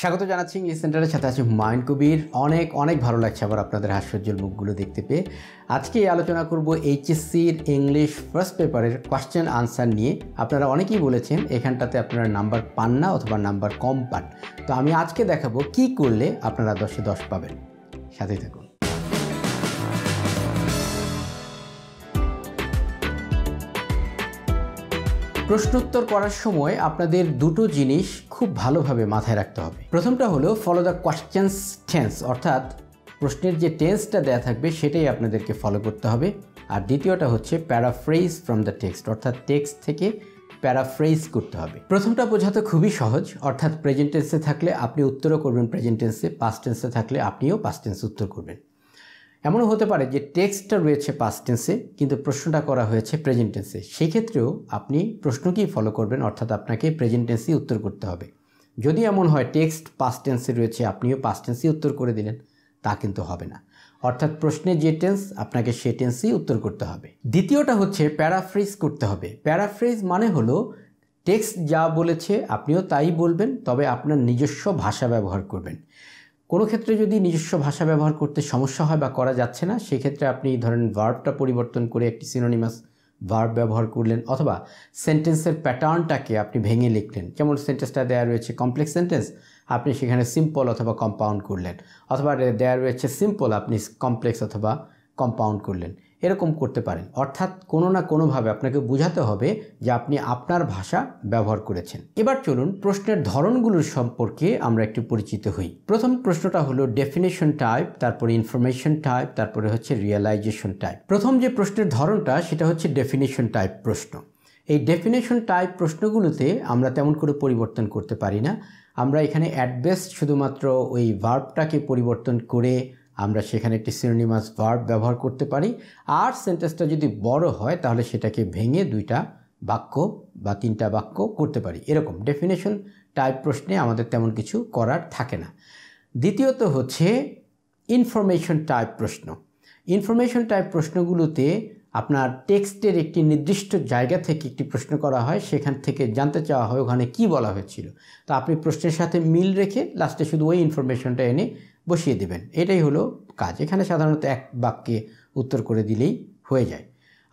স্বাগত জানাচ্ছি ইংলিশ সেন্টারের সাথে আছে মাইন কবির অনেক অনেক ভালো লাগছে আবার আপনাদের হাস্যজ্জ্বল মুখগুলো দেখতে পেয়ে আজকে আলোচনা করব এইচএসসির ইংলিশ ফার্স্ট পেপারের কোয়েশ্চেন আনসার নিয়ে আপনারা অনেকেই বলেছেন এখানটাতে আপনারা নাম্বার পান না অথবা নাম্বার কম পান তো আমি আজকে দেখাবো কি করলে আপনারা দশে দশ পাবেন সাথেই থাকুন প্রশ্নোত্তর করার সময় আপনাদের দুটো জিনিস খুব ভালোভাবে মাথায় রাখতে হবে প্রথমটা হলো ফলো দ্য কোয়েশ্চেন্স টেন্স অর্থাৎ প্রশ্নের যে টেন্সটা দেয়া থাকবে সেটাই আপনাদেরকে ফলো করতে হবে আর দ্বিতীয়টা হচ্ছে প্যারাফ্রেজ ফ্রম দ্য টেক্সট অর্থাৎ টেক্সট থেকে প্যারাফ্রেজ করতে হবে প্রথমটা বোঝাতে খুবই সহজ অর্থাৎ প্রেজেন্টেন্সে থাকলে আপনি উত্তরও করবেন প্রেজেন্টেন্সে পাস্ট টেন্সে থাকলে আপনিও পাস্ট টেন্স উত্তর করবেন এমনও হতে পারে যে টেক্সটটা রয়েছে পাস্ট টেন্সে কিন্তু প্রশ্নটা করা হয়েছে প্রেজেন্ট টেন্সে সেক্ষেত্রেও আপনি প্রশ্নকেই ফলো করবেন অর্থাৎ আপনাকে প্রেজেন্ট টেন্সেই উত্তর করতে হবে যদি এমন হয় টেক্সট পাস্ট টেন্সে রয়েছে আপনিও পাস্ট টেন্সেই উত্তর করে দিলেন তা কিন্তু হবে না অর্থাৎ প্রশ্নে যে টেন্স আপনাকে সে টেন্সেই উত্তর করতে হবে দ্বিতীয়টা হচ্ছে প্যারাফ্রেজ করতে হবে প্যারাফ্রেজ মানে হলো টেক্সট যা বলেছে আপনিও তাই বলবেন তবে আপনার নিজস্ব ভাষা ব্যবহার করবেন কোনো ক্ষেত্রে যদি নিজস্ব ভাষা ব্যবহার করতে সমস্যা হয় বা করা যাচ্ছে না সেক্ষেত্রে আপনি ধরেন ভার্বটা পরিবর্তন করে একটি সিনোনিমাস ভার্ব ব্যবহার করলেন অথবা সেন্টেন্সের প্যাটার্নটাকে আপনি ভেঙে লিখলেন যেমন সেন্টেন্সটা দেয়া রয়েছে কমপ্লেক্স সেন্টেন্স আপনি সেখানে সিম্পল অথবা কম্পাউন্ড করলেন অথবা দেয়া রয়েছে সিম্পল আপনি কমপ্লেক্স অথবা কম্পাউন্ড করলেন এরকম করতে পারেন অর্থাৎ কোনো না কোনোভাবে আপনাকে বোঝাতে হবে যে আপনি আপনার ভাষা ব্যবহার করেছেন এবার চলুন প্রশ্নের ধরনগুলোর সম্পর্কে আমরা একটু পরিচিত হই প্রথম প্রশ্নটা হলো ডেফিনেশন টাইপ তারপরে ইনফরমেশন টাইপ তারপরে হচ্ছে রিয়েলাইজেশন টাইপ প্রথম যে প্রশ্নের ধরনটা সেটা হচ্ছে ডেফিনেশন টাইপ প্রশ্ন এই ডেফিনেশন টাইপ প্রশ্নগুলোতে আমরা তেমন করে পরিবর্তন করতে পারি না আমরা এখানে অ্যাডবেস্ট বেস্ট শুধুমাত্র ওই ভার্বটাকে পরিবর্তন করে আমরা সেখানে একটি সিনোনিমাস ভার্ব ব্যবহার করতে পারি আর সেন্টেন্সটা যদি বড় হয় তাহলে সেটাকে ভেঙে দুইটা বাক্য বা তিনটা বাক্য করতে পারি এরকম ডেফিনেশন টাইপ প্রশ্নে আমাদের তেমন কিছু করার থাকে না দ্বিতীয়ত হচ্ছে ইনফরমেশন টাইপ প্রশ্ন ইনফরমেশন টাইপ প্রশ্নগুলোতে আপনার টেক্সটের একটি নির্দিষ্ট জায়গা থেকে একটি প্রশ্ন করা হয় সেখান থেকে জানতে চাওয়া হয় ওখানে কি বলা হয়েছিল তো আপনি প্রশ্নের সাথে মিল রেখে লাস্টে শুধু ওই ইনফরমেশনটা এনে বসিয়ে দেবেন এটাই হলো কাজ এখানে সাধারণত এক বাক্যে উত্তর করে দিলেই হয়ে যায়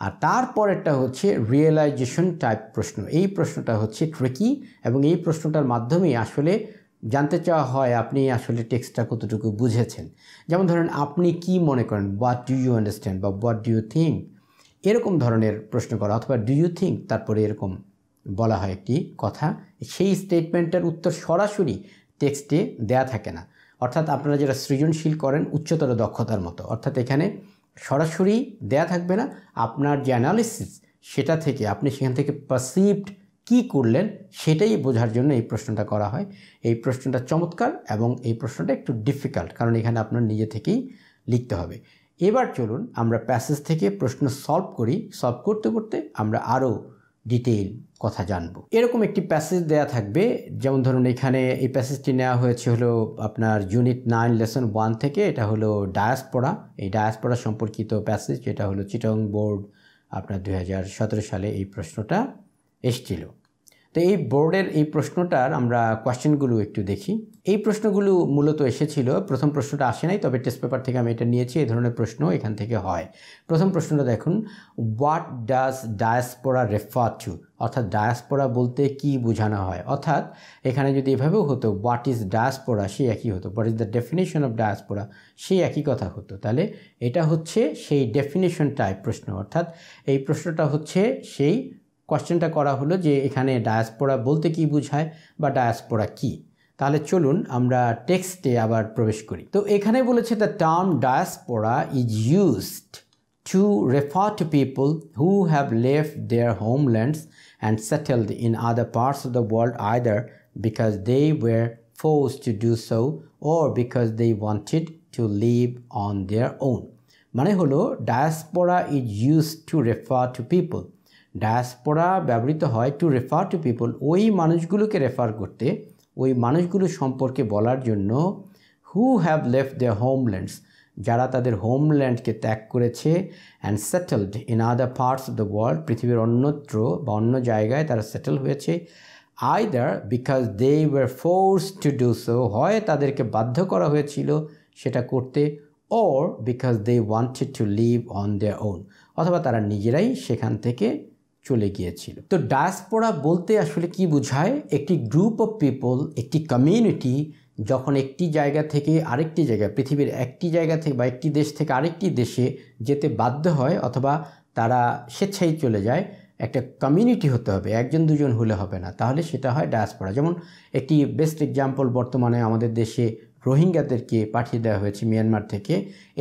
আর তারপরেরটা হচ্ছে রিয়েলাইজেশন টাইপ প্রশ্ন এই প্রশ্নটা হচ্ছে ট্রেকি এবং এই প্রশ্নটার মাধ্যমে আসলে জানতে চাওয়া হয় আপনি আসলে টেক্সটটা কতটুকু বুঝেছেন যেমন ধরেন আপনি কি মনে করেন হোয়াট ডু ইউ আন্ডারস্ট্যান্ড বা হোয়াট ডু ইউ থিঙ্ক এরকম ধরনের প্রশ্ন করা অথবা ডু ইউ থিঙ্ক তারপরে এরকম বলা হয় একটি কথা সেই স্টেটমেন্টের উত্তর সরাসরি টেক্সটে দেয়া থাকে না অর্থাৎ আপনারা যারা সৃজনশীল করেন উচ্চতর দক্ষতার মতো অর্থাৎ এখানে সরাসরি দেয়া থাকবে না আপনার যে অ্যানালিসিস সেটা থেকে আপনি সেখান থেকে পারসিভড কি করলেন সেটাই বোঝার জন্য এই প্রশ্নটা করা হয় এই প্রশ্নটা চমৎকার এবং এই প্রশ্নটা একটু ডিফিকাল্ট কারণ এখানে আপনার নিজে থেকেই লিখতে হবে এবার চলুন আমরা প্যাসেজ থেকে প্রশ্ন সলভ করি সলভ করতে করতে আমরা আরও ডিটেইল কথা জানব এরকম একটি প্যাসেজ দেয়া থাকবে যেমন ধরুন এখানে এই প্যাসেজটি নেওয়া হয়েছে হলো আপনার ইউনিট নাইন লেসন ওয়ান থেকে এটা হলো ডায়াসপোড়া এই ডায়াসপোড়া সম্পর্কিত প্যাসেজ এটা হলো চিটং বোর্ড আপনার দু সালে এই প্রশ্নটা এসছিল তো এই বোর্ডের এই প্রশ্নটার আমরা কোয়েশ্চেনগুলো একটু দেখি এই প্রশ্নগুলো মূলত এসেছিল প্রথম প্রশ্নটা আসে নাই তবে টেস্ট পেপার থেকে আমি এটা নিয়েছি এই ধরনের প্রশ্ন এখান থেকে হয় প্রথম প্রশ্নটা দেখুন what does diaspora refer to অর্থাৎ ডায়াসপোরা বলতে কি বোঝানো হয় অর্থাৎ এখানে যদি এভাবেও হতো হোয়াট ইজ ডায়াসপোরা সে একই হতো what is the definition of diaspora সেই একই কথা হতো তাহলে এটা হচ্ছে সেই ডেফিনেশন টাইপ প্রশ্ন অর্থাৎ এই প্রশ্নটা হচ্ছে সেই কোয়েশ্চেনটা করা হলো যে এখানে ডায়াসপোরা বলতে কি বোঝায় বা ডায়াসপোরা কি তাহলে চলুন আমরা টেক্সটে আবার প্রবেশ করি তো এখানে বলেছে the term diaspora is used to refer to people who have লেভ their homelands and settled in other parts of the world either because they were forced to do so or because they wanted to leave on their own মানে হলো diaspora is use to refer to people diaspora ব্যবহৃত হয় two refer to people ওই মানুষগুলোকে refer করতে ওই মানুষগুলো সম্পর্কে বলার জন্য who have left the homelands যারা তাদের হোমল্যান্ডকে ত্যাগ করেছে and settled in other parts of the world পৃথিবীর অন্যত্র বা অন্য জায়গায় তারা সেটেল হয়েছে either because they were forced to do so হয় তাদেরকে বাধ্য করা হয়েছিল সেটা করতে or because they wanted to leave on their own অথবা তারা নিজেরাই সেখান থেকে চলে গিয়েছিল তো ডায়াসপোরা বলতে আসলে কি বোঝায় একটি গ্রুপ অফ পিপল একটি কমিউনিটি যখন একটি জায়গা থেকে আরেকটি জায়গা পৃথিবীর একটি জায়গা থেকে বা একটি দেশ থেকে আরেকটি দেশে যেতে বাধ্য হয় অথবা তারা স্বেচ্ছায় চলে যায় একটা কমিউনিটি হতে হবে একজন দুজন হলে হবে না তাহলে সেটা হয় ডায়াসপোরা যেমন একটি বেস্ট এক্সাম্পল বর্তমানে আমাদের দেশে রোহিঙ্গাদেরকে পাঠিয়ে দেওয়া হয়েছে মিয়ানমার থেকে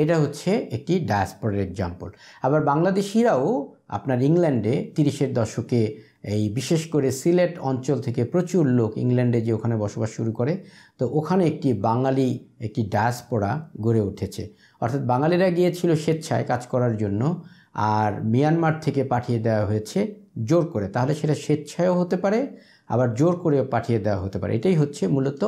এটা হচ্ছে একটি ডায়াসপোরার এক্সাম্পল আবার বাংলাদেশিরাও আপনার ইংল্যান্ডে তিরিশের দশকে এই বিশেষ করে সিলেট অঞ্চল থেকে প্রচুর লোক ইংল্যান্ডে যে ওখানে বসবাস শুরু করে তো ওখানে একটি বাঙালি একটি ডায়াসপোরা গড়ে উঠেছে অর্থাৎ বাঙালিরা গিয়েছিল স্বেচ্ছায় কাজ করার জন্য আর মিয়ানমার থেকে পাঠিয়ে দেওয়া হয়েছে জোর করে তাহলে সেটা স্বেচ্ছায়ও হতে পারে আবার জোর করেও পাঠিয়ে দেওয়া হতে পারে এটাই হচ্ছে মূলত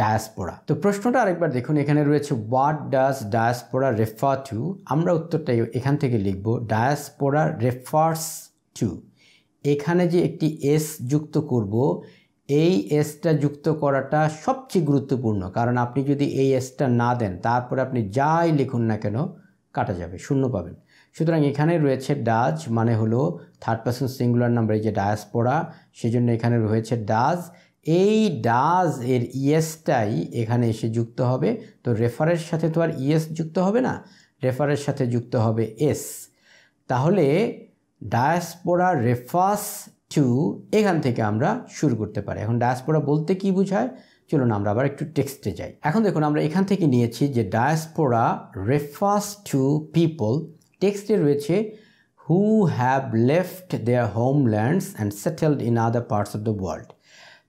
ডায়াসপোরা তো প্রশ্নটা আরেকবার দেখুন এখানে রয়েছে what does diaspora refer to আমরা উত্তরটা এখান থেকে লিখব ডায়াসপোরা রেফার্স টু এখানে যে একটি এস যুক্ত করব এই এসটা যুক্ত করাটা সবচেয়ে গুরুত্বপূর্ণ কারণ আপনি যদি এই এসটা না দেন তারপরে আপনি যাই লিখুন না কেন কাটা যাবে শূন্য পাবেন সুতরাং এখানে রয়েছে ডাজ মানে হলো থার্ড পার্সন সিঙ্গুলার নাম্বার এই যে ডায়াসপোরা সেজন্য এখানে রয়েছে ডাজ এই ডাজ এর ইয়েসটাই এখানে এসে যুক্ত হবে তো রেফারের সাথে তো আর ইয়েস যুক্ত হবে না রেফারের সাথে যুক্ত হবে এস তাহলে ডায়াসপোরা রেফার্স টু এখান থেকে আমরা শুরু করতে পারি এখন ডায়াসপোরা বলতে কি বোঝায় চলুন আমরা আবার একটু টেক্সটে যাই এখন দেখুন আমরা এখান থেকে নিয়েছি যে ডায়াসপোরা রেফার্স টু পিপল টেক্সটে রয়েছে who have left their homelands and settled in other parts of the world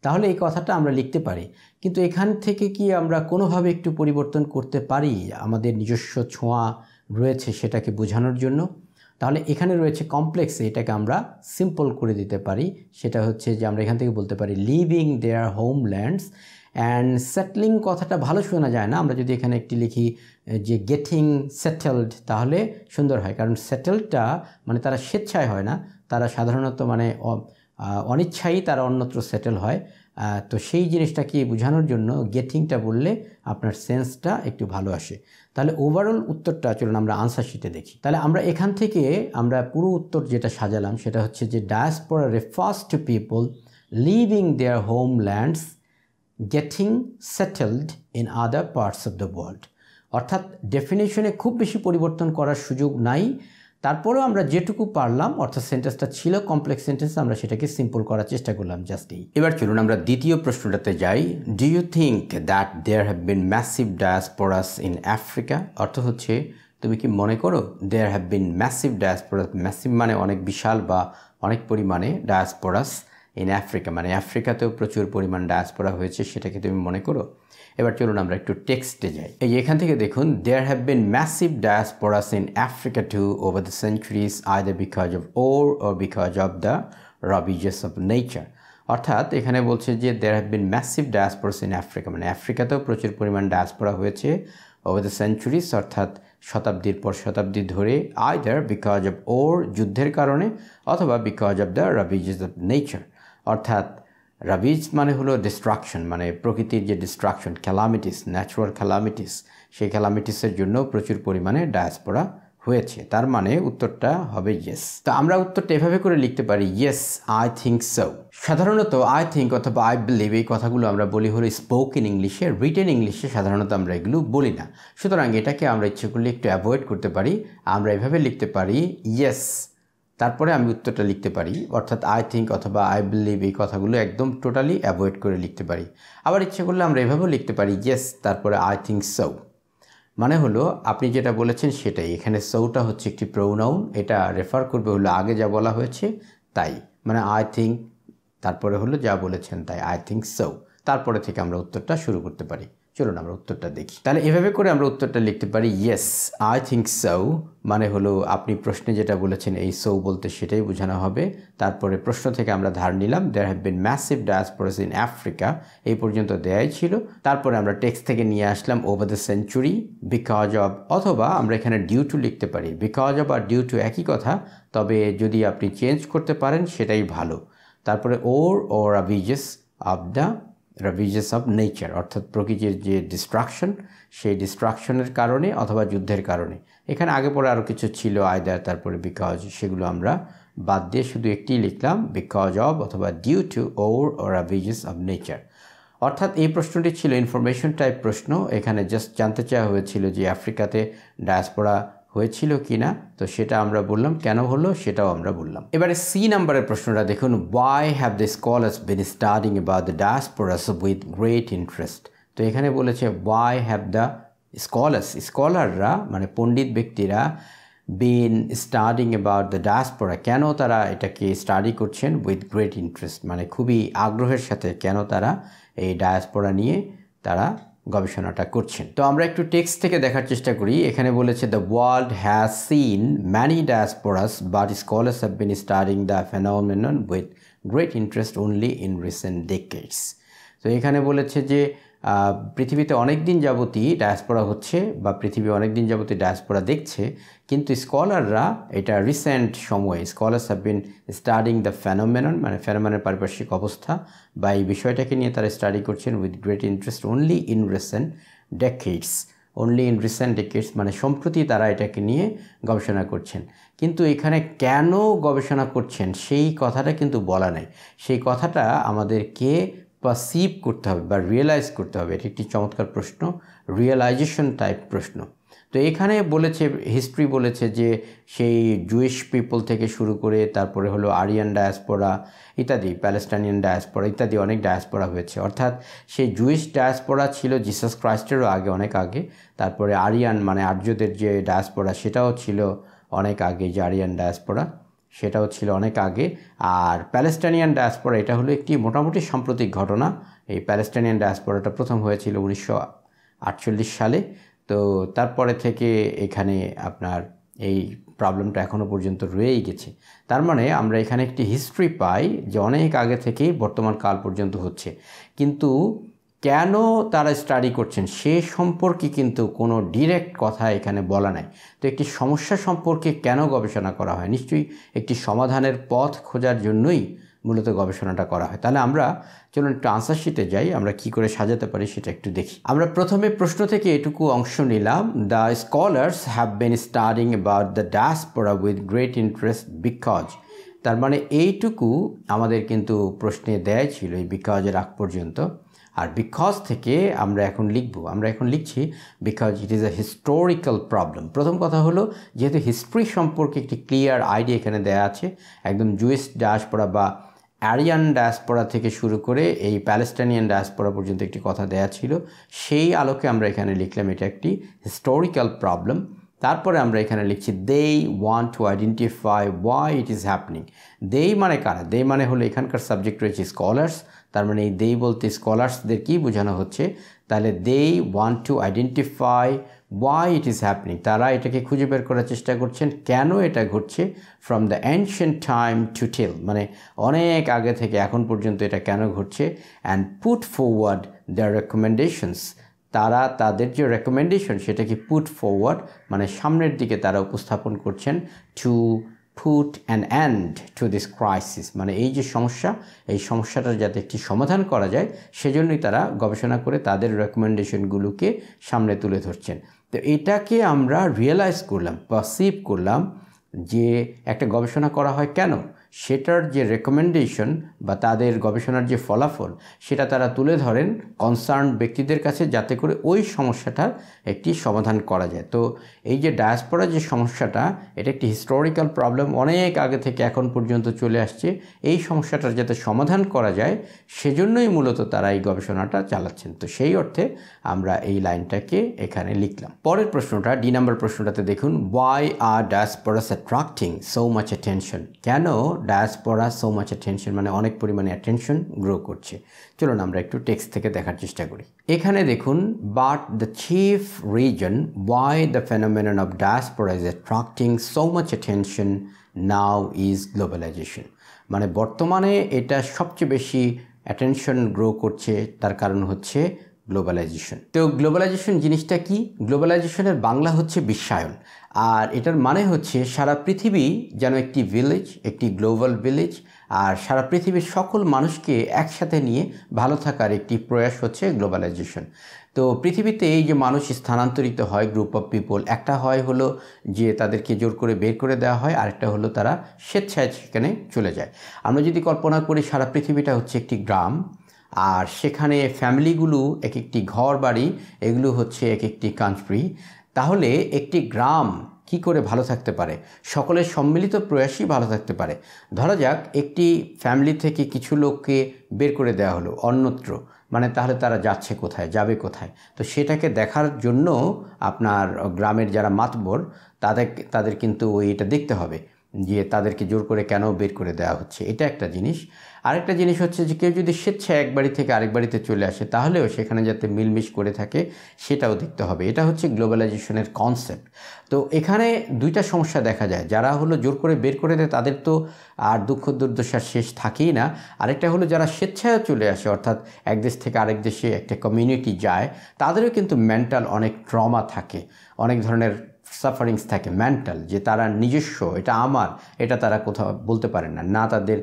তাহলে এই কথাটা আমরা লিখতে পারি কিন্তু এখান থেকে কি আমরা কোনোভাবে একটু পরিবর্তন করতে পারি আমাদের নিজস্ব ছোঁয়া রয়েছে সেটাকে বোঝানোর জন্য তাহলে এখানে রয়েছে কমপ্লেক্সে এটাকে আমরা সিম্পল করে দিতে পারি সেটা হচ্ছে যে আমরা এখান থেকে বলতে পারি living their home lands and settling কথাটা ভালো শোনা যায় না আমরা যদি এখানে একটি লিখি যে গেটিং সেটেলড তাহলে সুন্দর হয় কারণ সেটেলডটা মানে তারা স্বেচ্ছায় হয় না তারা সাধারণত মানে অনিচ্ছাই তারা অন্যত্র সেটেল হয় তো সেই জিনিসটাকে বোঝানোর জন্য গেটিংটা বললে আপনার সেন্সটা একটু ভালো আসে তাহলে ওভারঅল উত্তরটা চলুন আমরা আনসার শিটে দেখি তাহলে আমরা এখান থেকে আমরা পুরো উত্তর যেটা সাজালাম সেটা হচ্ছে যে diaspora refers to people living their home lands getting settled in other parts of the world অর্থাৎ ডেফিনেশনে খুব বেশি পরিবর্তন করার সুযোগ নাই তারপরেও আমরা যেটুকু পারলাম অর্থাৎ সেন্টেন্সটা ছিল কমপ্লেক্স সেন্টেন্স আমরা সেটাকে সিম্পল করার চেষ্টা করলাম জাস্ট এই এবার চলুন আমরা দ্বিতীয় প্রশ্নটাতে যাই do you think that there have been massive diasporas in Africa অর্থ হচ্ছে তুমি কি মনে করো there have been massive diasporas massive মানে অনেক বিশাল বা অনেক পরিমাণে ডায়াসপোরাস ইন আফ্রিকা মানে আফ্রিকাতেও প্রচুর পরিমাণ ডায়াসপোরা হয়েছে সেটাকে তুমি মনে করো এবার চলুন আমরা একটু টেক্সটে যাই এই এখান থেকে দেখুন there have been massive diasporas in Africa to over the centuries either because of or or because of the ravages of nature অর্থাৎ এখানে বলছে যে there have been massive diasporas in Africa মানে আফ্রিকাতেও প্রচুর পরিমাণ ডায়াসপোরা হয়েছে ওভার দ্য সেঞ্চুরিজ অর্থাৎ শতাব্দীর পর শতাব্দী ধরে দ্য বিকজ অফ ওর যুদ্ধের কারণে অথবা because of the ravages of nature অর্থাৎ রাবিজ মানে হলো ডিস্ট্রাকশন মানে প্রকৃতির যে ডিস্ট্রাকশন ক্যালামিটিস ন্যাচুরাল ক্যালামিটিস সেই ক্যালামিটিসের জন্য প্রচুর পরিমাণে ডায়াসপোরা হয়েছে তার মানে উত্তরটা হবে ইয়েস তো আমরা উত্তরটা এভাবে করে লিখতে পারি ইয়েস আই থিঙ্ক সো সাধারণত আই থিঙ্ক অথবা আই বিলিভ এই কথাগুলো আমরা বলি হলো স্পোকেন ইংলিশে রিটেন ইংলিশে সাধারণত আমরা এগুলো বলি না সুতরাং এটাকে আমরা ইচ্ছে করলে একটু অ্যাভয়েড করতে পারি আমরা এভাবে লিখতে পারি ইয়েস তারপরে আমি উত্তরটা লিখতে পারি অর্থাৎ আই থিঙ্ক অথবা আই বিলিভ এই কথাগুলো একদম টোটালি অ্যাভয়েড করে লিখতে পারি আবার ইচ্ছে করলে আমরা এভাবেও লিখতে পারি ইয়েস তারপরে আই থিঙ্ক সৌ মানে হলো আপনি যেটা বলেছেন সেটাই এখানে সৌটা হচ্ছে একটি প্রৌনাউন এটা রেফার করবে হলো আগে যা বলা হয়েছে তাই মানে আই থিঙ্ক তারপরে হলো যা বলেছেন তাই আই থিঙ্ক সৌ তারপরে থেকে আমরা উত্তরটা শুরু করতে পারি চলুন আমরা উত্তরটা দেখি তাহলে এভাবে করে আমরা উত্তরটা লিখতে পারি ইয়েস আই থিঙ্ক সৌ মানে হলো আপনি প্রশ্নে যেটা বলেছেন এই সৌ বলতে সেটাই বোঝানো হবে তারপরে প্রশ্ন থেকে আমরা ধার নিলাম there have been massive diasporas in Africa এই পর্যন্ত দেয়াই ছিল তারপরে আমরা টেক্সট থেকে নিয়ে আসলাম over the century because of অথবা আমরা এখানে ডিউ টু লিখতে পারি বিকজ অব আর ডিউ টু একই কথা তবে যদি আপনি চেঞ্জ করতে পারেন সেটাই ভালো তারপরে or or ravages of the ravages of nature অর্থাৎ প্রকৃতির যে ডিস্ট্রাকশন সেই ডিস্ট্রাকশনের কারণে অথবা যুদ্ধের কারণে এখানে আগে পরে আরও কিছু ছিল আয়দা তারপরে বিকজ সেগুলো আমরা বাদ দিয়ে শুধু একটি লিখলাম বিকজ অব অথবা due to or or ravages of nature অর্থাৎ এই প্রশ্নটি ছিল ইনফরমেশন টাইপ প্রশ্ন এখানে জাস্ট জানতে চাওয়া হয়েছিল যে আফ্রিকাতে ডায়াসপোরা হয়েছিল কি না তো সেটা আমরা বললাম কেন হলো সেটাও আমরা বললাম এবারে সি নাম্বারের প্রশ্নটা দেখুন why have the scholars been studying about the diasporas with great interest তো এখানে বলেছে ওয়াই হ্যাভ দ্য স্কলার্স স্কলাররা মানে পণ্ডিত ব্যক্তিরা been studying about the diaspora কেন তারা এটাকে স্টাডি করছেন উইথ গ্রেট ইন্টারেস্ট মানে খুবই আগ্রহের সাথে কেন তারা এই ডায়াসপোরা নিয়ে তারা গবেষণাটা করছেন তো আমরা একটু টেক্সট থেকে দেখার চেষ্টা করি এখানে বলেছে the world has seen many diasporas but scholars have been studying the phenomenon with great interest only in recent decades তো এখানে বলেছে যে পৃথিবীতে অনেক দিন যাবতই ডায়াসপোরা হচ্ছে বা পৃথিবী অনেক দিন যাবতই ডায়াসপোরা দেখছে কিন্তু স্কলাররা এটা রিসেন্ট সময়ে scholars have been studying the phenomenon মানে ফ্যানোমেনের পারিপার্শ্বিক অবস্থা বা এই বিষয়টাকে নিয়ে তারা স্টাডি করছেন with great interest only in recent decades only in recent decades মানে সম্প্রতি তারা এটাকে নিয়ে গবেষণা করছেন কিন্তু এখানে কেন গবেষণা করছেন সেই কথাটা কিন্তু বলা নেই সেই কথাটা আমাদেরকে পারসিভ করতে হবে বা রিয়েলাইজ করতে হবে এটি একটি চমৎকার প্রশ্ন রিয়েলাইজেশন টাইপ প্রশ্ন তো এখানে বলেছে হিস্ট্রি বলেছে যে সেই জুইশ পিপল থেকে শুরু করে তারপরে হলো আরিয়ান ডায়াসপোরা ইত্যাদি প্যালেস্টাইনিয়ান ডায়াসপোরা ইত্যাদি অনেক ডায়াসপোরা হয়েছে অর্থাৎ সেই জুইশ ডায়াসপোরা ছিল জিসাস ক্রাইস্টেরও আগে অনেক আগে তারপরে আরিয়ান মানে আর্যদের যে ডায়াসপোরা সেটাও ছিল অনেক আগে যে আরিয়ান ডায়াসপোরা সেটাও ছিল অনেক আগে আর প্যালেস্টাইনিয়ান ডায়াসপোরা এটা হলো একটি মোটামুটি সাম্প্রতিক ঘটনা এই প্যালেস্টাইনিয়ান ডায়াসপোরাটা প্রথম হয়েছিল উনিশশো আটচল্লিশ সালে তো তারপরে থেকে এখানে আপনার এই প্রবলেমটা এখনও পর্যন্ত রয়েই গেছে তার মানে আমরা এখানে একটি হিস্ট্রি পাই যে অনেক আগে থেকেই বর্তমান কাল পর্যন্ত হচ্ছে কিন্তু কেন তারা স্টাডি করছেন সে সম্পর্কে কিন্তু কোনো ডিরেক্ট কথা এখানে বলা নাই তো একটি সমস্যা সম্পর্কে কেন গবেষণা করা হয় নিশ্চয়ই একটি সমাধানের পথ খোঁজার জন্যই মূলত গবেষণাটা করা হয় তাহলে আমরা চলুন একটু আনসার শিটে যাই আমরা কি করে সাজাতে পারি সেটা একটু দেখি আমরা প্রথমে প্রশ্ন থেকে এটুকু অংশ নিলাম the scholars have been studying about the diaspora with great interest because তার মানে এইটুকু আমাদের কিন্তু প্রশ্নে দেয় ছিল এই বিকজের আগ পর্যন্ত আর বিকজ থেকে আমরা এখন লিখব আমরা এখন লিখছি because it is a historical problem প্রথম কথা হলো যেহেতু হিস্ট্রি সম্পর্কে একটি ক্লিয়ার আইডিয়া এখানে দেয়া আছে একদম জুয়েস ডাস পড়া বা অ্যারিয়ান ডায়াসপোরা থেকে শুরু করে এই প্যালেস্টাইনিয়ান ডায়াসপোরা পর্যন্ত একটি কথা দেয়া ছিল সেই আলোকে আমরা এখানে লিখলাম এটা একটি হিস্টোরিক্যাল প্রবলেম তারপরে আমরা এখানে লিখছি they want to identify why it is happening they মানে কারা দেই মানে হলো এখানকার সাবজেক্ট রয়েছে স্কলার্স তার মানে এই দেই বলতে স্কলার্সদের কী বোঝানো হচ্ছে তাহলে they want to identify why it is happening তারা এটাকে খুঁজে বের করার চেষ্টা করছেন কেন এটা ঘটছে from the ancient time to tell মানে অনেক আগে থেকে এখন পর্যন্ত এটা কেন ঘটছে and put forward their recommendations তারা তাদের যে রেকমেন্ডেশন সেটাকে পুট ফরওয়ার্ড মানে সামনের দিকে তারা উপস্থাপন করছেন to put an end to this crisis মানে এই যে সমস্যা এই সমস্যাটার যাতে একটি সমাধান করা যায় সেজন্যই তারা গবেষণা করে তাদের রেকমেন্ডেশনগুলোকে সামনে তুলে ধরছেন তো এটাকে আমরা রিয়েলাইজ করলাম পারসিভ করলাম যে একটা গবেষণা করা হয় কেন সেটার যে রেকমেন্ডেশন বা তাদের গবেষণার যে ফলাফল সেটা তারা তুলে ধরেন কনসার্ন ব্যক্তিদের কাছে যাতে করে ওই সমস্যাটার একটি সমাধান করা যায় তো এই যে ডায়াসপোরা যে সমস্যাটা এটা একটি হিস্টোরিক্যাল প্রবলেম অনেক আগে থেকে এখন পর্যন্ত চলে আসছে এই সমস্যাটার যাতে সমাধান করা যায় সেজন্যই মূলত তারা এই গবেষণাটা চালাচ্ছেন তো সেই অর্থে আমরা এই লাইনটাকে এখানে লিখলাম পরের প্রশ্নটা ডি নাম্বার প্রশ্নটাতে দেখুন why are diasporas attracting so much attention কেন ডায়াসপরা সো মাচ অ্যাটেনশন মানে অনেক পরিমাণে অ্যাটেনশন গ্রো করছে চলুন আমরা একটু টেক্সট থেকে দেখার চেষ্টা করি এখানে দেখুন but the chief reason why the phenomenon of diaspora is attracting so much attention now is globalization মানে বর্তমানে এটা সবচেয়ে বেশি অ্যাটেনশন গ্রো করছে তার কারণ হচ্ছে গ্লোবালাইজেশন তো গ্লোবালাইজেশন জিনিসটা কি গ্লোবালাইজেশনের বাংলা হচ্ছে বিশ্বায়ন আর এটার মানে হচ্ছে সারা পৃথিবী যেন একটি ভিলেজ একটি গ্লোবাল ভিলেজ আর সারা পৃথিবীর সকল মানুষকে একসাথে নিয়ে ভালো থাকার একটি প্রয়াস হচ্ছে গ্লোবালাইজেশন তো পৃথিবীতে এই যে মানুষ স্থানান্তরিত হয় গ্রুপ অফ পিপল একটা হয় হলো যে তাদেরকে জোর করে বের করে দেওয়া হয় আরেকটা হলো তারা স্বেচ্ছায় সেখানে চলে যায় আমরা যদি কল্পনা করি সারা পৃথিবীটা হচ্ছে একটি গ্রাম আর সেখানে ফ্যামিলিগুলো এক একটি ঘর বাড়ি এগুলো হচ্ছে এক একটি কান্ট্রি তাহলে একটি গ্রাম কি করে ভালো থাকতে পারে সকলের সম্মিলিত প্রয়াসই ভালো থাকতে পারে ধরা যাক একটি ফ্যামিলি থেকে কিছু লোককে বের করে দেওয়া হলো অন্যত্র মানে তাহলে তারা যাচ্ছে কোথায় যাবে কোথায় তো সেটাকে দেখার জন্য আপনার গ্রামের যারা মাতবর তাদের তাদের কিন্তু এটা দেখতে হবে যে তাদেরকে জোর করে কেন বের করে দেওয়া হচ্ছে এটা একটা জিনিস আরেকটা জিনিস হচ্ছে যে কেউ যদি স্বেচ্ছায় এক বাড়ি থেকে আরেক বাড়িতে চলে আসে তাহলেও সেখানে যাতে মিলমিশ করে থাকে সেটাও দেখতে হবে এটা হচ্ছে গ্লোবালাইজেশনের কনসেপ্ট তো এখানে দুইটা সমস্যা দেখা যায় যারা হলো জোর করে বের করে দেয় তাদের তো আর দুঃখ দুর্দশার শেষ থাকেই না আরেকটা হলো যারা স্বেচ্ছায় চলে আসে অর্থাৎ এক দেশ থেকে আরেক দেশে একটা কমিউনিটি যায় তাদেরও কিন্তু মেন্টাল অনেক ট্রমা থাকে অনেক ধরনের সাফারিংস থাকে মেন্টাল যে তারা নিজস্ব এটা আমার এটা তারা কোথাও বলতে পারে না না তাদের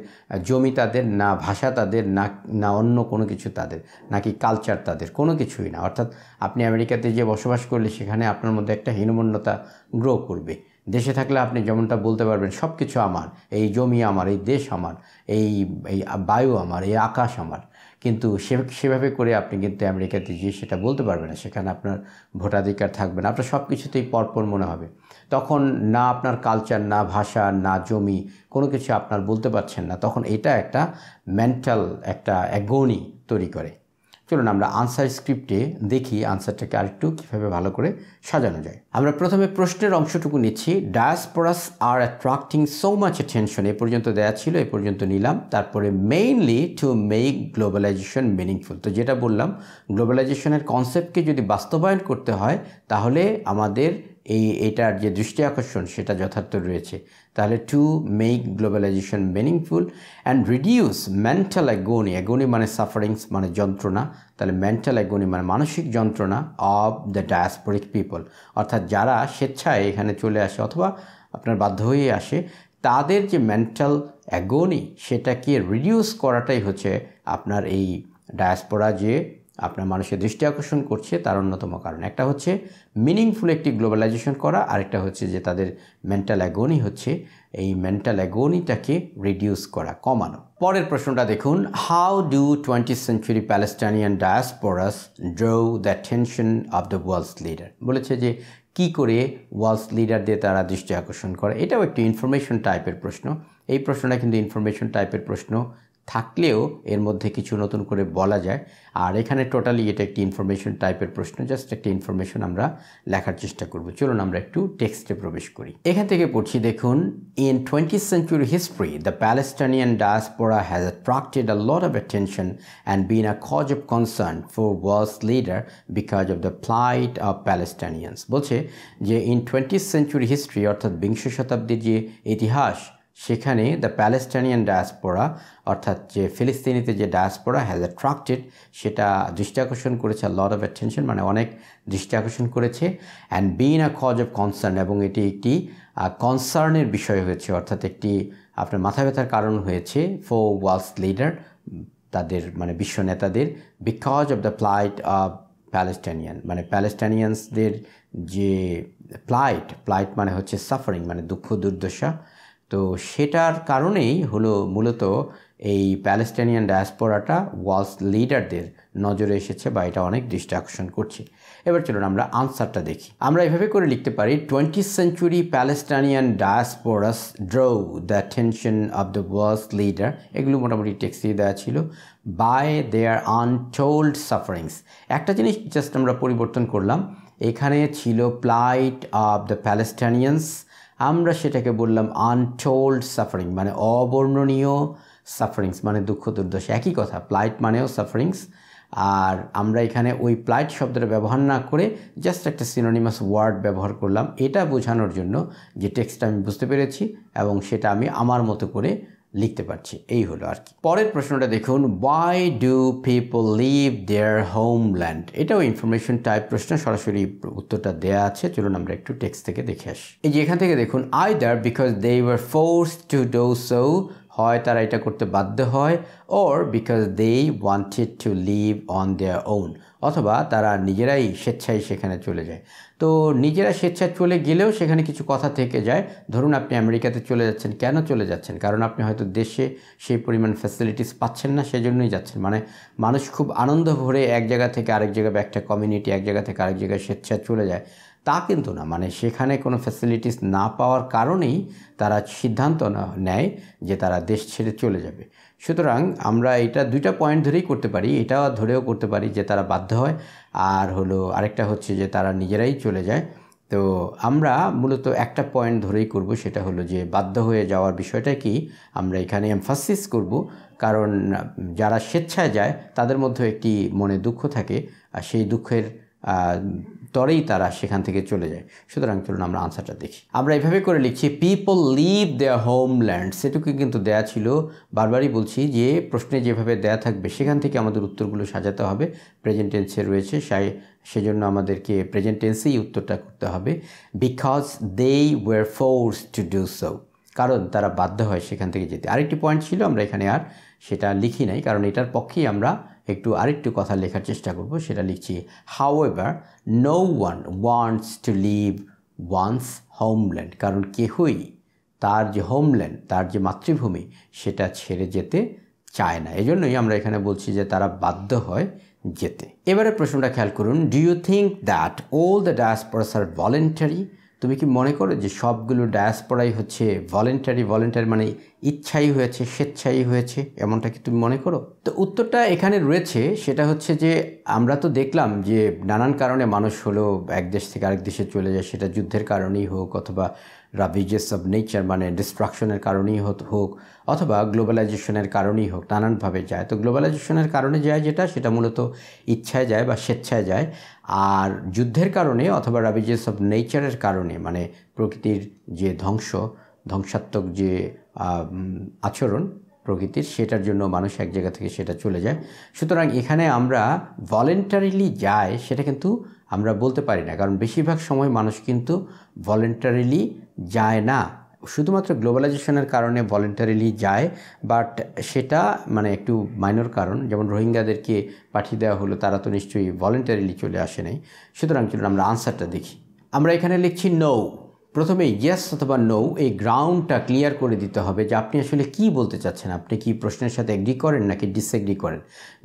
জমি তাদের না ভাষা তাদের না না অন্য কোনো কিছু তাদের নাকি কালচার তাদের কোনো কিছুই না অর্থাৎ আপনি আমেরিকাতে যে বসবাস করলে সেখানে আপনার মধ্যে একটা হীনমন্যতা গ্রো করবে দেশে থাকলে আপনি যেমনটা বলতে পারবেন সব কিছু আমার এই জমি আমার এই দেশ আমার এই এই বায়ু আমার এই আকাশ আমার কিন্তু সেভাবে করে আপনি কিন্তু আমেরিকাতে গিয়ে সেটা বলতে পারবেন না সেখানে আপনার ভোটাধিকার থাকবে না আপনার সব কিছুতেই পরপর মনে হবে তখন না আপনার কালচার না ভাষা না জমি কোনো কিছু আপনার বলতে পারছেন না তখন এটা একটা মেন্টাল একটা অ্যাগনি তৈরি করে চলুন আমরা আনসার স্ক্রিপ্টে দেখি আনসারটাকে আরেকটু কীভাবে ভালো করে সাজানো যায় আমরা প্রথমে প্রশ্নের অংশটুকু নিচ্ছি diasporas are attracting so much attention এ পর্যন্ত দেয়া ছিল এ পর্যন্ত নিলাম তারপরে mainly to make globalization meaningful তো যেটা বললাম গ্লোবালাইজেশনের কনসেপ্টকে যদি বাস্তবায়ন করতে হয় তাহলে আমাদের এই এটার যে দৃষ্টি আকর্ষণ সেটা যথার্থ রয়েছে তাহলে to make globalization meaningful and reduce mental agony agony মানে সাফারিংস মানে যন্ত্রণা তাহলে মেন্টাল অ্যাগোনি মানে মানসিক যন্ত্রণা অফ দ্য ডায়াসপোরিক পিপল অর্থাৎ যারা স্বেচ্ছায় এখানে চলে আসে অথবা আপনার বাধ্য হয়ে আসে তাদের যে মেন্টাল অ্যাগোনি সেটাকে রিডিউস করাটাই হচ্ছে আপনার এই ডায়াসপোরা যে আপনার মানুষের দৃষ্টি আকর্ষণ করছে তার অন্যতম কারণ একটা হচ্ছে মিনিংফুল একটি গ্লোবালাইজেশন করা আরেকটা হচ্ছে যে তাদের মেন্টাল অ্যাগোনি হচ্ছে এই মেন্টাল অ্যাগোনিটাকে রিডিউস করা কমানো পরের প্রশ্নটা দেখুন how do twenty century Palestinian diasporas draw the attention of the world's leader বলেছে যে কি করে ওয়ার্ল্ডস লিডারদের তারা দৃষ্টি আকর্ষণ করে এটাও একটি ইনফরমেশন টাইপের প্রশ্ন এই প্রশ্নটা কিন্তু ইনফরমেশন টাইপের প্রশ্ন থাকলেও এর মধ্যে কিছু নতুন করে বলা যায় আর এখানে টোটালি এটা একটি ইনফরমেশন টাইপের প্রশ্ন জাস্ট একটা ইনফরমেশন আমরা লেখার চেষ্টা করব চলুন আমরা একটু টেক্সটে প্রবেশ করি এখান থেকে পড়ছি দেখুন in twenty century history the does diaspora has attracted a lot of attention and been a cause of concern for world's leader because of the plight of Palestinians বলছে যে ইন টোয়েন্টি সেঞ্চুরি হিস্ট্রি অর্থাৎ বিংশ শতাব্দীর যে ইতিহাস সেখানে the Palestinian diaspora অর্থাৎ যে ফিলিস্তিনিতে যে ডায়াসপোরা হ্যাজ অ্যাট্রাক্টেড সেটা দৃষ্টি আকর্ষণ করেছে লড অফ অ্যাটেনশন মানে অনেক দৃষ্টি আকর্ষণ করেছে and been a cause of concern এবং এটি একটি কনসার্নের বিষয় হয়েছে অর্থাৎ একটি আপনার মাথা ব্যথার কারণ হয়েছে ফো ওয়ালস লিডার তাদের মানে বিশ্ব নেতাদের because of the plight of Palestinian মানে প্যালেস্টাইনিয়ানসদের যে প্লাইট প্লাইট মানে হচ্ছে সাফারিং মানে দুঃখ দুর্দশা তো সেটার কারণেই হলো মূলত এই প্যালেস্টাইনিয়ান ডায়াসপোরাটা ওয়ালস লিডারদের নজরে এসেছে বা এটা অনেক দৃষ্টি আকর্ষণ করছে এবার চলুন আমরা আনসারটা দেখি আমরা এভাবে করে লিখতে পারি twenty century Palestinian diasporas draw the attention of the world's leader এগুলো মোটামুটি টেক্সি দেওয়া ছিল বাই দেয়ার আনটোল্ড সাফারিংস একটা জিনিস জাস্ট আমরা পরিবর্তন করলাম এখানে ছিল প্লাইট অব দ্য প্যালেস্টাইনিয়ান্স আমরা সেটাকে বললাম আনটোল্ড সাফারিং মানে অবর্ণনীয় সাফারিংস মানে দুঃখ দুর্দশা একই কথা প্লাইট মানেও সাফারিংস আর আমরা এখানে ওই প্লাইট শব্দটা ব্যবহার না করে জাস্ট একটা সিনোনিমাস ওয়ার্ড ব্যবহার করলাম এটা বোঝানোর জন্য যে টেক্সটটা আমি বুঝতে পেরেছি এবং সেটা আমি আমার মতো করে লিখতে পারছি এই হলো আর কি পরের প্রশ্নটা দেখুন why do people leave their homeland এটাও ইনফরমেশন টাইপ প্রশ্ন সরাসরি উত্তরটা দেয়া আছে চলুন আমরা একটু টেক্সট থেকে দেখে আসি এই যে এখান থেকে দেখুন either because they were forced to do so হয় তারা এটা করতে বাধ্য হয় or because they wanted to leave on their own অথবা তারা নিজেরাই স্বেচ্ছায় সেখানে চলে যায় তো নিজেরা স্বেচ্ছায় চলে গেলেও সেখানে কিছু কথা থেকে যায় ধরুন আপনি আমেরিকাতে চলে যাচ্ছেন কেন চলে যাচ্ছেন কারণ আপনি হয়তো দেশে সেই পরিমাণ ফ্যাসিলিটিস পাচ্ছেন না সেজন্যই যাচ্ছেন মানে মানুষ খুব আনন্দ ভরে এক জায়গা থেকে আরেক বা একটা কমিউনিটি এক জায়গা থেকে আরেক জায়গায় স্বেচ্ছায় চলে যায় তা কিন্তু না মানে সেখানে কোনো ফ্যাসিলিটিস না পাওয়ার কারণেই তারা সিদ্ধান্ত নেয় যে তারা দেশ ছেড়ে চলে যাবে সুতরাং আমরা এটা দুইটা পয়েন্ট ধরেই করতে পারি এটা ধরেও করতে পারি যে তারা বাধ্য হয় আর হলো আরেকটা হচ্ছে যে তারা নিজেরাই চলে যায় তো আমরা মূলত একটা পয়েন্ট ধরেই করব সেটা হলো যে বাধ্য হয়ে যাওয়ার বিষয়টা কি আমরা এখানে এমফাসিস করব কারণ যারা স্বেচ্ছায় যায় তাদের মধ্যে একটি মনে দুঃখ থাকে আর সেই দুঃখের তরেই তারা সেখান থেকে চলে যায় সুতরাং চলুন আমরা আনসারটা দেখি আমরা এভাবে করে লিখছি পিপল লিভ দেয়ার হোমল্যান্ড সেটুকু কিন্তু দেয়া ছিল বারবারই বলছি যে প্রশ্নে যেভাবে দেয়া থাকবে সেখান থেকে আমাদের উত্তরগুলো সাজাতে হবে প্রেজেন্টেন্সে রয়েছে রয়েছে সেজন্য আমাদেরকে প্রেজেন্টেন্সেই উত্তরটা করতে হবে because they were forced to do so কারণ তারা বাধ্য হয় সেখান থেকে যেতে আরেকটি পয়েন্ট ছিল আমরা এখানে আর সেটা লিখি নাই কারণ এটার পক্ষেই আমরা একটু আরেকটু কথা লেখার চেষ্টা করব সেটা লিখছি however no one wants to leave one's homeland কারণ কেহই তার যে হোমল্যান্ড তার যে মাতৃভূমি সেটা ছেড়ে যেতে চায় না এজন্যই আমরা এখানে বলছি যে তারা বাধ্য হয় যেতে এবারে প্রশ্নটা খেয়াল করুন do you think that all the পার্স আর ভলেন্টারি তুমি কি মনে করো যে সবগুলো ডায়াসপোরাই হচ্ছে ভলেন্টারি ভলেন্টারি মানে ইচ্ছাই হয়েছে স্বেচ্ছাই হয়েছে এমনটা কি তুমি মনে করো তো উত্তরটা এখানে রয়েছে সেটা হচ্ছে যে আমরা তো দেখলাম যে নানান কারণে মানুষ হলো এক দেশ থেকে আরেক দেশে চলে যায় সেটা যুদ্ধের কারণেই হোক অথবা রাভিজেস অব নেচার মানে ডিস্ট্রাকশনের কারণেই হোক অথবা গ্লোবালাইজেশনের কারণেই হোক নানানভাবে যায় তো গ্লোবালাইজেশনের কারণে যায় যেটা সেটা মূলত ইচ্ছায় যায় বা স্বেচ্ছায় যায় আর যুদ্ধের কারণে অথবা রাভিজেস অব নেচারের কারণে মানে প্রকৃতির যে ধ্বংস ধ্বংসাত্মক যে আচরণ প্রকৃতির সেটার জন্য মানুষ এক জায়গা থেকে সেটা চলে যায় সুতরাং এখানে আমরা ভলেন্টারিলি যাই সেটা কিন্তু আমরা বলতে পারি না কারণ বেশিরভাগ সময় মানুষ কিন্তু ভলেন্টারিলি যায় না শুধুমাত্র গ্লোবালাইজেশনের কারণে ভলেন্টারিলি যায় বাট সেটা মানে একটু মাইনর কারণ যেমন রোহিঙ্গাদেরকে পাঠিয়ে দেওয়া হলো তারা তো নিশ্চয়ই ভলেন্টারিলি চলে আসে নাই সুতরাং চলুন আমরা আনসারটা দেখি আমরা এখানে লিখছি নৌ প্রথমে ইয়েস অথবা নো এই গ্রাউন্ডটা ক্লিয়ার করে দিতে হবে যে আপনি আসলে কি বলতে চাচ্ছেন আপনি কি প্রশ্নের সাথে এগ্রি করেন নাকি ডিসএগ্রি করেন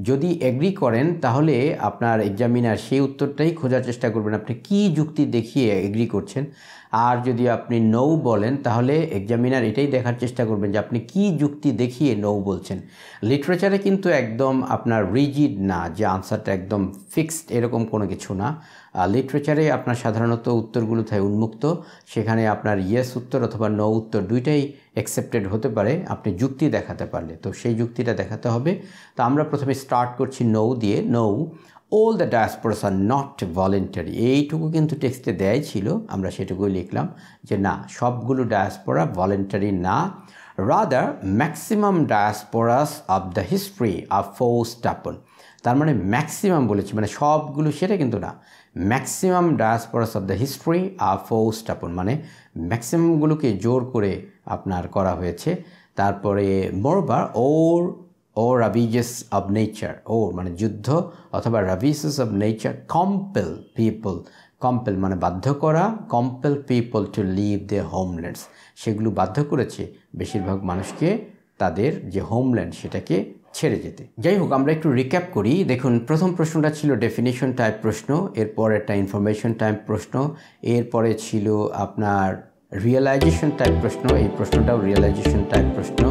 যদি এগ্রি করেন তাহলে আপনার এক্সামিনার সেই উত্তরটাই খোঁজার চেষ্টা করবেন আপনি কি যুক্তি দেখিয়ে এগ্রি করছেন আর যদি আপনি নৌ বলেন তাহলে এক্সামিনার এটাই দেখার চেষ্টা করবেন যে আপনি কি যুক্তি দেখিয়ে নৌ বলছেন লিটারেচারে কিন্তু একদম আপনার রিজিড না যে আনসারটা একদম ফিক্সড এরকম কোনো কিছু না লিটারেচারে আপনার সাধারণত উত্তরগুলো থাকে উন্মুক্ত সেখানে আপনার ইয়েস উত্তর অথবা নৌ উত্তর দুইটাই অ্যাকসেপ্টেড হতে পারে আপনি যুক্তি দেখাতে পারলে তো সেই যুক্তিটা দেখাতে হবে তো আমরা প্রথমে স্টার্ট করছি নৌ দিয়ে no all the diasporas are not voluntary এইটুকু কিন্তু টেক্সটে দেয় ছিল আমরা সেটুকুই লিখলাম যে না সবগুলো ডায়াসপোরা ভলেন্টারি না rather maximum diasporas of the history are forced তার মানে ম্যাক্সিমাম বলেছি মানে সবগুলো সেটা কিন্তু না maximum diasporas of the history are forced মানে ম্যাক্সিমামগুলোকে জোর করে আপনার করা হয়েছে তারপরে মোরবার ওর ও রাভিজেস অব নেচার ও মানে যুদ্ধ অথবা ravages of nature compel people compel মানে বাধ্য করা compel people to leave the homelands সেগুলো বাধ্য করেছে বেশিরভাগ মানুষকে তাদের যে হোমল্যান্ড সেটাকে ছেড়ে যেতে যাই হোক আমরা একটু রিক্যাপ করি দেখুন প্রথম প্রশ্নটা ছিল ডেফিনেশন টাইপ প্রশ্ন এরপর একটা ইনফরমেশন টাইপ প্রশ্ন এরপরে ছিল আপনার রিয়েলাইজেশন টাইপ প্রশ্ন এই প্রশ্নটাও রিয়েলাইজেশন টাইপ প্রশ্ন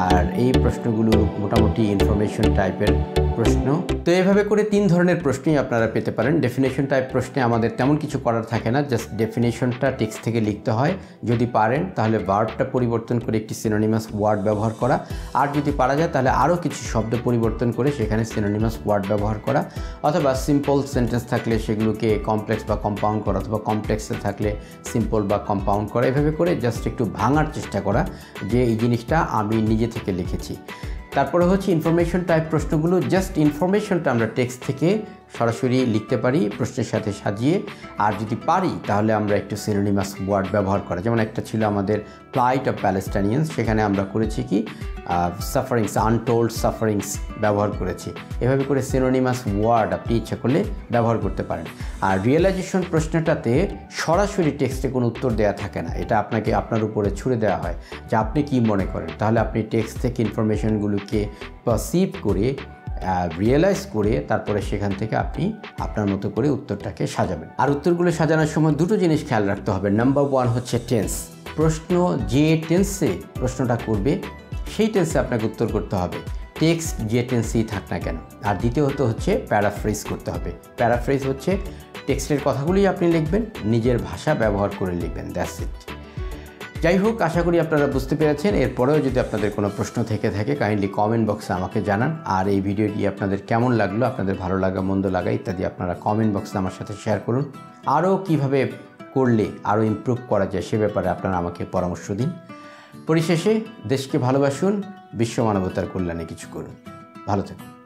আর এই প্রশ্নগুলো মোটামুটি ইনফরমেশন টাইপের প্রশ্ন তো এভাবে করে তিন ধরনের প্রশ্নই আপনারা পেতে পারেন ডেফিনেশন টাইপ প্রশ্নে আমাদের তেমন কিছু করার থাকে না জাস্ট ডেফিনেশনটা টেক্সট থেকে লিখতে হয় যদি পারেন তাহলে ভার্বটা পরিবর্তন করে একটি সিনোনিমাস ওয়ার্ড ব্যবহার করা আর যদি পারা যায় তাহলে আরও কিছু শব্দ পরিবর্তন করে সেখানে সিনোনিমাস ওয়ার্ড ব্যবহার করা অথবা সিম্পল সেন্টেন্স থাকলে সেগুলোকে কমপ্লেক্স বা কম্পাউন্ড করা অথবা কমপ্লেক্সে থাকলে সিম্পল বা কম্পাউন্ড করা এভাবে করে জাস্ট একটু ভাঙার চেষ্টা করা যে এই জিনিসটা আমি নিজে থেকে লিখেছি তারপরে হচ্ছে ইনফরমেশন টাইপ প্রশ্নগুলো জাস্ট ইনফরমেশনটা আমরা টেক্সট থেকে সরাসরি লিখতে পারি প্রশ্নের সাথে সাজিয়ে আর যদি পারি তাহলে আমরা একটু সিনোনিমাস ওয়ার্ড ব্যবহার করা যেমন একটা ছিল আমাদের প্লাইট অফ প্যালেস্টাইনিয়ান্স সেখানে আমরা করেছি কি সাফারিংস আনটোল্ড সাফারিংস ব্যবহার করেছি এভাবে করে সিনোনিমাস ওয়ার্ড আপনি ইচ্ছা করলে ব্যবহার করতে পারেন আর রিয়েলাইজেশন প্রশ্নটাতে সরাসরি টেক্সটে কোনো উত্তর দেওয়া থাকে না এটা আপনাকে আপনার উপরে ছুড়ে দেওয়া হয় যে আপনি কি মনে করেন তাহলে আপনি টেক্সট থেকে ইনফরমেশনগুলোকে পারসিভ করে রিয়েলাইজ করে তারপরে সেখান থেকে আপনি আপনার মতো করে উত্তরটাকে সাজাবেন আর উত্তরগুলো সাজানোর সময় দুটো জিনিস খেয়াল রাখতে হবে নাম্বার ওয়ান হচ্ছে টেন্স প্রশ্ন যে টেন্সে প্রশ্নটা করবে সেই টেন্সে আপনাকে উত্তর করতে হবে টেক্সট যে টেন্সেই থাক না কেন আর দ্বিতীয়ত হচ্ছে প্যারাফ্রেজ করতে হবে প্যারাফ্রেজ হচ্ছে টেক্সটের কথাগুলি আপনি লিখবেন নিজের ভাষা ব্যবহার করে লিখবেন দ্যাটস ইট যাই হোক আশা করি আপনারা বুঝতে পেরেছেন এরপরেও যদি আপনাদের কোনো প্রশ্ন থেকে থাকে কাইন্ডলি কমেন্ট বক্সে আমাকে জানান আর এই ভিডিওটি আপনাদের কেমন লাগলো আপনাদের ভালো লাগা মন্দ লাগা ইত্যাদি আপনারা কমেন্ট বক্সে আমার সাথে শেয়ার করুন আরও কিভাবে করলে আরও ইম্প্রুভ করা যায় সে ব্যাপারে আপনারা আমাকে পরামর্শ দিন পরিশেষে দেশকে ভালোবাসুন বিশ্ব মানবতার কল্যাণে কিছু করুন ভালো থাকুন